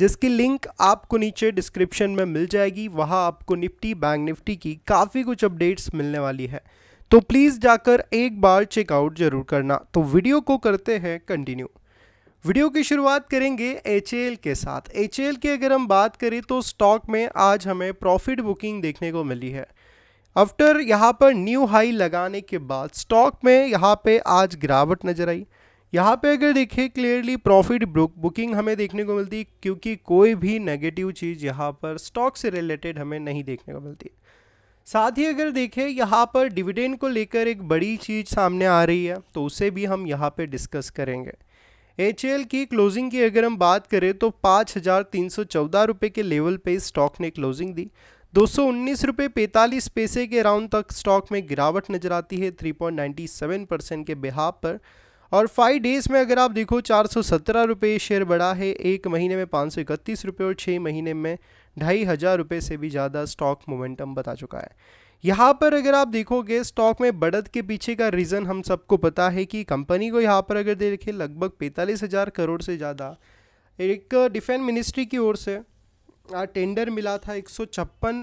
जिसकी लिंक आपको नीचे डिस्क्रिप्शन में मिल जाएगी वहाँ आपको निफ्टी बैंक निफ्टी की काफ़ी कुछ अपडेट्स मिलने वाली है तो प्लीज़ जाकर एक बार चेकआउट जरूर करना तो वीडियो को करते हैं कंटिन्यू वीडियो की शुरुआत करेंगे एच के साथ एच की अगर हम बात करें तो स्टॉक में आज हमें प्रॉफिट बुकिंग देखने को मिली है आफ्टर यहाँ पर न्यू हाई लगाने के बाद स्टॉक में यहाँ पे आज गिरावट नज़र आई यहाँ पे अगर देखें क्लियरली प्रॉफिट बुकिंग हमें देखने को मिलती क्योंकि कोई भी नेगेटिव चीज़ यहाँ पर स्टॉक से रिलेटेड हमें नहीं देखने को मिलती साथ ही अगर देखें यहाँ पर डिविडेंड को लेकर एक बड़ी चीज़ सामने आ रही है तो उसे भी हम यहाँ पे डिस्कस करेंगे एच की क्लोजिंग की अगर हम बात करें तो पाँच हज़ार तीन सौ चौदह के लेवल पे स्टॉक ने क्लोजिंग दी दो सौ उन्नीस रुपये पैंतालीस पैसे के राउंड तक स्टॉक में गिरावट नज़र आती है 3.97 परसेंट के बिहाब पर और फाइव डेज़ में अगर आप देखो चार सौ सत्रह रुपये शेयर बढ़ा है एक महीने में पाँच सौ इकतीस रुपये और छः महीने में ढाई हज़ार रुपये से भी ज़्यादा स्टॉक मोमेंटम बता चुका है यहाँ पर अगर आप देखोगे स्टॉक में बढ़त के पीछे का रीज़न हम सबको पता है कि कंपनी को यहाँ पर अगर देखें लगभग पैंतालीस हज़ार करोड़ से ज़्यादा एक डिफेंस मिनिस्ट्री की ओर से टेंडर मिला था एक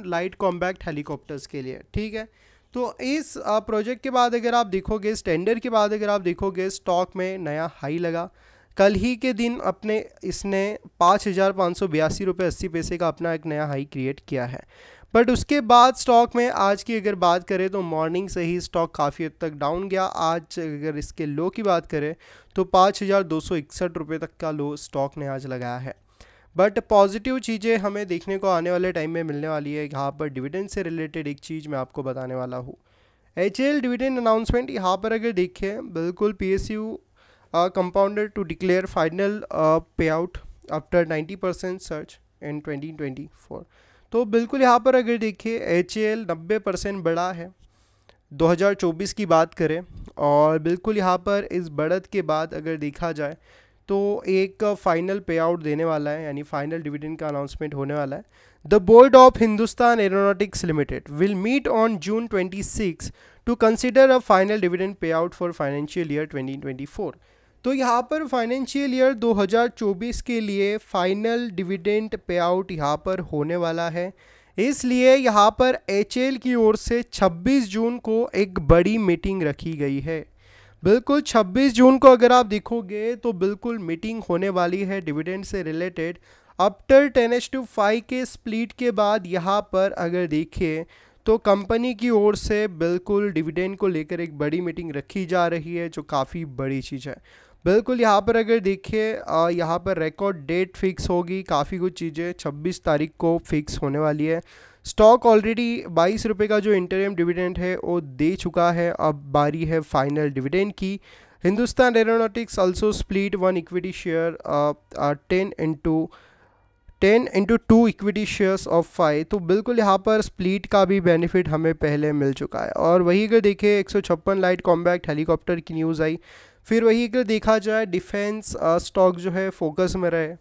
लाइट कॉम्बैक्ट हेलीकॉप्टर्स के लिए ठीक है तो इस प्रोजेक्ट के बाद अगर आप देखोगे स्टैंडर्ड के बाद अगर आप देखोगे स्टॉक में नया हाई लगा कल ही के दिन अपने इसने पाँच हज़ार पाँच सौ बयासी रुपये अस्सी पैसे का अपना एक नया हाई क्रिएट किया है बट उसके बाद स्टॉक में आज की अगर बात करें तो मॉर्निंग से ही स्टॉक काफ़ी हद तक डाउन गया आज अगर इसके लो की बात करें तो पाँच हज़ार दो सौ इकसठ रुपये तक का लो स्टॉक ने आज लगाया है बट पॉजिटिव चीज़ें हमें देखने को आने वाले टाइम में मिलने वाली है यहाँ पर डिविडेंड से रिलेटेड एक चीज़ मैं आपको बताने वाला हूँ एच एल डिविडेंड अनाउंसमेंट यहाँ पर अगर देखें बिल्कुल P S U compounder to declare final pay out after ninety percent search in twenty twenty four तो बिल्कुल यहाँ पर अगर देखिए एच ए एल नब्बे परसेंट बड़ा है 2024 की बात करें और बिल्कुल यहाँ पर इस बढ़त के बाद अगर देखा जाए तो एक फाइनल पे आउट देने वाला है यानी फाइनल डिविडेंड का अनाउंसमेंट होने वाला है the board of Hindustan aeronautics limited will meet on June 26 to consider a final dividend pay out for financial year 2024 तो यहाँ पर फाइनेंशियल ईयर 2024 के लिए फाइनल डिविडेंड पे आउट यहाँ पर होने वाला है इसलिए यहाँ पर एच की ओर से 26 जून को एक बड़ी मीटिंग रखी गई है बिल्कुल 26 जून को अगर आप देखोगे तो बिल्कुल मीटिंग होने वाली है डिविडेंड से related after ten each two five के स्प्लिट के बाद यहाँ पर अगर देखिए तो कंपनी की ओर से बिल्कुल डिविडेंड को लेकर एक बड़ी मीटिंग रखी जा रही है जो काफ़ी बड़ी चीज़ है बिल्कुल यहाँ पर अगर देखिए यहाँ पर रिकॉर्ड डेट फिक्स होगी काफ़ी कुछ चीज़ें 26 तारीख को फिक्स होने वाली है स्टॉक ऑलरेडी बाईस रुपये का जो इंटरियम डिविडेंड है वो दे चुका है अब बारी है फाइनल डिविडेंड की Hindustan aeronautics also split one equity share ten into ten into two equity shares of five तो बिल्कुल यहाँ पर स्प्लीट का भी बेनिफिट हमें पहले मिल चुका है और वही अगर देखें एक सौ छप्पन लाइट कॉम्बैक्ट हेलीकॉप्टर की न्यूज़ आई फिर वही अगर देखा जाए डिफेंस स्टॉक जो है फोकस में रहे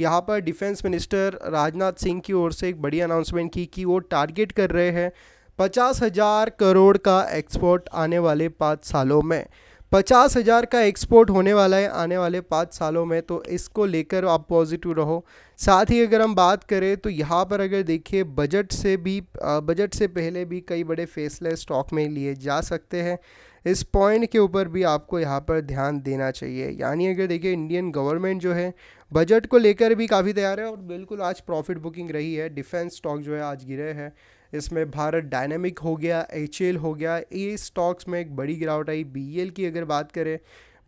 यहाँ पर डिफेंस मिनिस्टर राजनाथ सिंह की ओर से एक बड़ी अनाउंसमेंट की कि वो टारगेट कर रहे हैं पचास हज़ार करोड़ का एक्सपोर्ट आने वाले पाँच सालों में पचास हज़ार का एक्सपोर्ट होने वाला है आने वाले पाँच सालों में तो इसको लेकर आप पॉजिटिव रहो साथ ही अगर हम बात करें तो यहाँ पर अगर देखिए बजट से भी बजट से पहले भी कई बड़े फैसले स्टॉक में लिए जा सकते हैं इस पॉइंट के ऊपर भी आपको यहाँ पर ध्यान देना चाहिए यानी अगर देखिए इंडियन गवर्नमेंट जो है बजट को लेकर भी काफ़ी तैयार है और बिल्कुल आज प्रॉफिट बुकिंग रही है डिफेंस स्टॉक जो है आज गिरे हैं इसमें भारत डायनेमिक हो गया एच हो गया ये स्टॉक्स में एक बड़ी गिरावट आई बी की अगर बात करें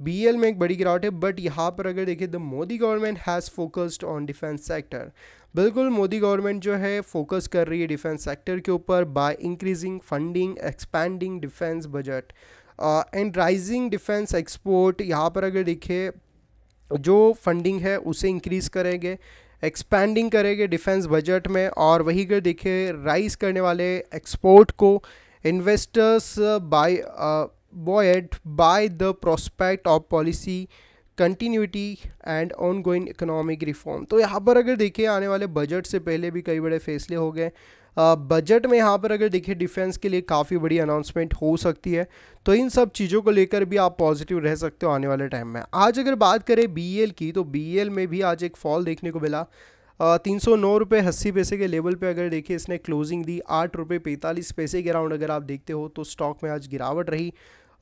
बी में एक बड़ी गिरावट है बट यहाँ पर अगर देखिए the Modi government has focused on defence sector बिल्कुल मोदी गवर्नमेंट जो है फोकस कर रही है डिफेंस सेक्टर के ऊपर by increasing funding expanding defence budget and rising defence export यहाँ पर अगर देखिए जो फंडिंग है उसे इंक्रीज़ करेंगे एक्सपैंडिंग करेंगे डिफेंस बजट में और वही अगर देखिए राइज करने वाले एक्सपोर्ट को investors by buoyed by the prospect of policy continuity and ongoing economic reform तो यहाँ पर अगर देखिए आने वाले बजट से पहले भी कई बड़े फैसले हो गए बजट में यहाँ पर अगर देखिए डिफेंस के लिए काफ़ी बड़ी अनाउंसमेंट हो सकती है तो इन सब चीज़ों को लेकर भी आप पॉजिटिव रह सकते हो आने वाले टाइम में आज अगर बात करें बी e की तो बी e में भी आज एक फॉल देखने को मिला तीन सौ नौ रुपये अस्सी पैसे के लेवल पे अगर देखिए इसने क्लोजिंग दी आठ रुपये पैंतालीस पैसे के अराउंड अगर आप देखते हो तो स्टॉक में आज गिरावट रही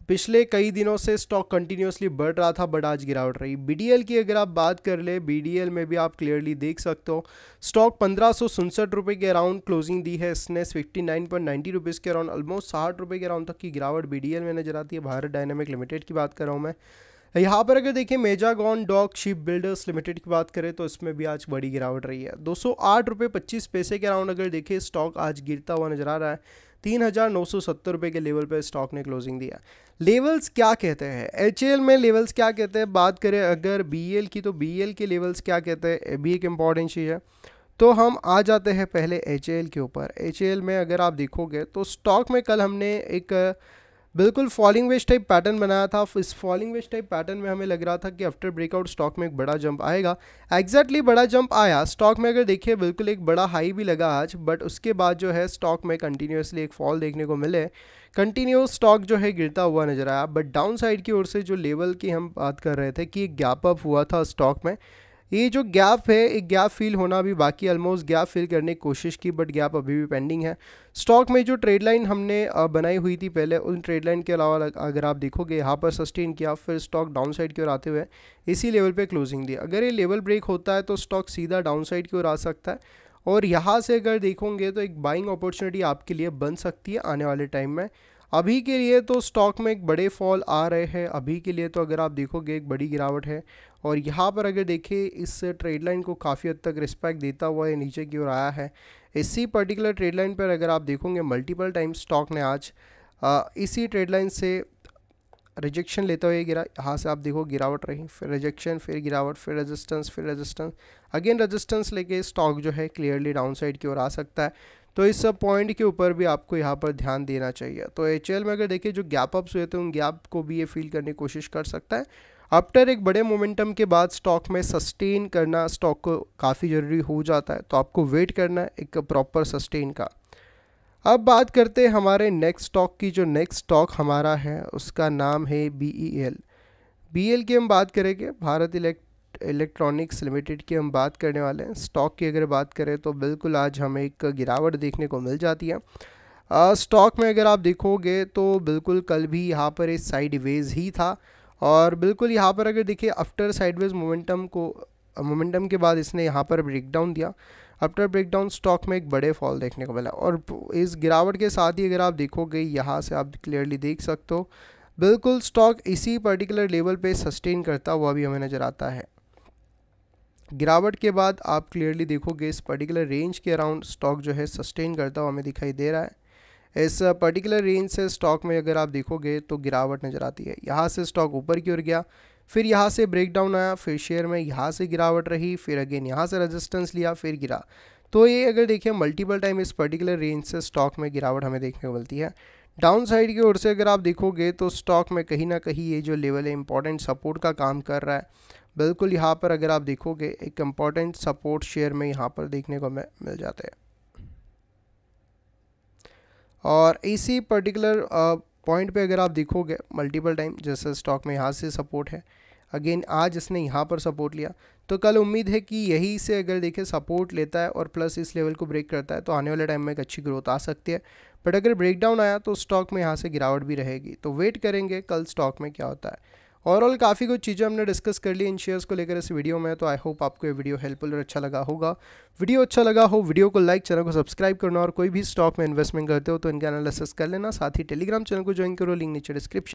पिछले कई दिनों से स्टॉक कंटिन्यूसली बढ़ रहा था बट आज गिरावट रही बी की अगर आप बात कर ले बी में भी आप क्लियरली देख सकते हो स्टॉक पंद्रह सौ रुपये के अराउंड क्लोजिंग दी है इसने fifty nine point ninety rupees के अराउंड ऑलमोस्ट साठ रुपये के अराउंड तक की गिरावट बी में नजर आती है भारत डायनेमिक लिमिटेड की बात कर रहा हूँ मैं यहाँ पर अगर देखें Mazagon dock shipbuilders limited की बात करें तो इसमें भी आज बड़ी गिरावट रही है दो सौ आठ रुपये पच्चीस पैसे के अराउंड अगर देखें स्टॉक आज गिरता हुआ नजर आ रहा है तीन हज़ार नौ सौ सत्तर रुपये के लेवल पर स्टॉक ने क्लोजिंग दिया लेवल्स क्या कहते हैं एच में लेवल्स क्या कहते हैं बात करें अगर बी की तो बी के लेवल्स क्या कहते हैं भी एक इम्पॉर्टेंट चीज़ है तो हम आ जाते हैं पहले एच के ऊपर एच में अगर आप देखोगे तो स्टॉक में कल हमने एक बिल्कुल फॉलिंग वेज टाइप पैटर्न बनाया था इस फॉलिंग वेज टाइप पैटर्न में हमें लग रहा था कि आफ्टर ब्रेकआउट स्टॉक में एक बड़ा जंप आएगा एग्जैक्टली exactly बड़ा जंप आया स्टॉक में अगर देखिए बिल्कुल एक बड़ा हाई भी लगा आज बट उसके बाद जो है स्टॉक में कंटिन्यूसली एक फॉल देखने को मिले कंटिन्यूस स्टॉक जो है गिरता हुआ नजर आया बट डाउन साइड की ओर से जो लेवल की हम बात कर रहे थे कि गैप अप हुआ था स्टॉक में ये जो गैप है एक गैप फील होना भी बाकी ऑलमोस्ट गैप फील करने की कोशिश की बट गैप अभी भी पेंडिंग है स्टॉक में जो ट्रेड लाइन हमने बनाई हुई थी पहले उन ट्रेड लाइन के अलावा अगर आप देखोगे यहाँ पर सस्टेन किया फिर स्टॉक डाउन साइड की ओर आते हुए इसी लेवल पर क्लोजिंग दी अगर ये लेवल ब्रेक होता है तो स्टॉक सीधा डाउन साइड की ओर आ सकता है और यहाँ से अगर देखोगे तो एक बाइंग अपॉर्चुनिटी आपके लिए बन सकती है आने वाले टाइम में अभी के लिए तो स्टॉक में एक बड़े फॉल आ रहे हैं अभी के लिए तो अगर आप देखोगे एक बड़ी गिरावट है और यहाँ पर अगर देखें इस ट्रेड लाइन को काफ़ी हद तक रिस्पेक्ट देता हुआ है नीचे की ओर आया है इसी पर्टिकुलर ट्रेड लाइन पर अगर आप देखोगे मल्टीपल टाइम स्टॉक ने आज इसी ट्रेड लाइन से रिजेक्शन लेता हुए गिरा यहाँ से आप देखो गिरावट रही फिर रिजेक्शन फिर गिरावट फिर रेजिस्टेंस फिर रेजिस्टेंस अगेन रेजिस्टेंस लेके स्टॉक जो है क्लियरली डाउनसाइड की ओर आ सकता है तो इस सब पॉइंट के ऊपर भी आपको यहाँ पर ध्यान देना चाहिए तो एच में अगर देखिए जो गैप अप्स हुए थे उन गैप को भी ये फील करने की कोशिश कर सकता है आफ्टर एक बड़े मोमेंटम के बाद स्टॉक में सस्टेन करना स्टॉक को काफ़ी ज़रूरी हो जाता है तो आपको वेट करना है एक प्रॉपर सस्टेन का अब बात करते हैं हमारे नेक्स्ट स्टॉक की जो नेक्स्ट स्टॉक हमारा है उसका नाम है B E L B L की हम बात करेंगे भारत इलेक्ट इलेक्ट्रॉनिक्स लिमिटेड की हम बात करने वाले हैं स्टॉक की अगर बात करें तो बिल्कुल आज हमें एक गिरावट देखने को मिल जाती है स्टॉक में अगर आप देखोगे तो बिल्कुल कल भी यहाँ पर एक साइड वेज ही था और बिल्कुल यहाँ पर अगर देखिए आफ्टर साइडवेज मोमेंटम को मोमेंटम के बाद इसने यहाँ पर ब्रेकडाउन दिया आफ्टर ब्रेकडाउन स्टॉक में एक बड़े फॉल देखने को मिला और इस गिरावट के साथ ही अगर आप देखोगे यहाँ से आप क्लियरली देख सकते हो बिल्कुल स्टॉक इसी पर्टिकुलर लेवल पे सस्टेन करता हुआ भी हमें नज़र आता है गिरावट के बाद आप क्लियरली देखोगे इस पर्टिकुलर रेंज के अराउंड स्टॉक जो है सस्टेन करता हुआ हमें दिखाई दे रहा है इस पर्टिकुलर रेंज से स्टॉक में अगर आप देखोगे तो गिरावट नज़र आती है यहाँ से स्टॉक ऊपर की ओर गया फिर यहाँ से ब्रेक डाउन आया फिर शेयर में यहाँ से गिरावट रही फिर अगेन यहाँ से रेजिस्टेंस लिया फिर गिरा तो ये अगर देखिए मल्टीपल टाइम इस पर्टिकुलर रेंज से स्टॉक में गिरावट हमें देखने को मिलती है डाउन साइड की ओर से अगर आप देखोगे तो स्टॉक में कहीं ना कहीं ये जो लेवल है इंपॉर्टेंट सपोर्ट का काम कर रहा है बिल्कुल यहाँ पर अगर आप देखोगे एक इम्पॉर्टेंट सपोर्ट शेयर में यहाँ पर देखने को मिल जाता है और इसी पर्टिकुलर पॉइंट पे अगर आप देखोगे मल्टीपल टाइम जैसे स्टॉक में यहाँ से सपोर्ट है अगेन आज इसने यहाँ पर सपोर्ट लिया तो कल उम्मीद है कि यही से अगर देखें सपोर्ट लेता है और प्लस इस लेवल को ब्रेक करता है तो आने वाले टाइम में एक अच्छी ग्रोथ आ सकती है बट अगर ब्रेकडाउन आया तो स्टॉक में यहाँ से गिरावट भी रहेगी तो वेट करेंगे कल स्टॉक में क्या होता है ओवरऑल काफ़ी कुछ चीज़ें हमने डिस्कस कर ली इन शेयर्स को लेकर इस वीडियो में तो आई होप आपको ये वीडियो हेल्पफुल और अच्छा लगा होगा वीडियो अच्छा लगा हो वीडियो को लाइक चैनल को सब्सक्राइब करना और कोई भी स्टॉक में इन्वेस्टमेंट करते हो तो इनका एनालिसिस कर लेना साथ ही टेलीग्राम चैनल को ज्वाइन करो लिंक नीचे डिस्क्रिप्शन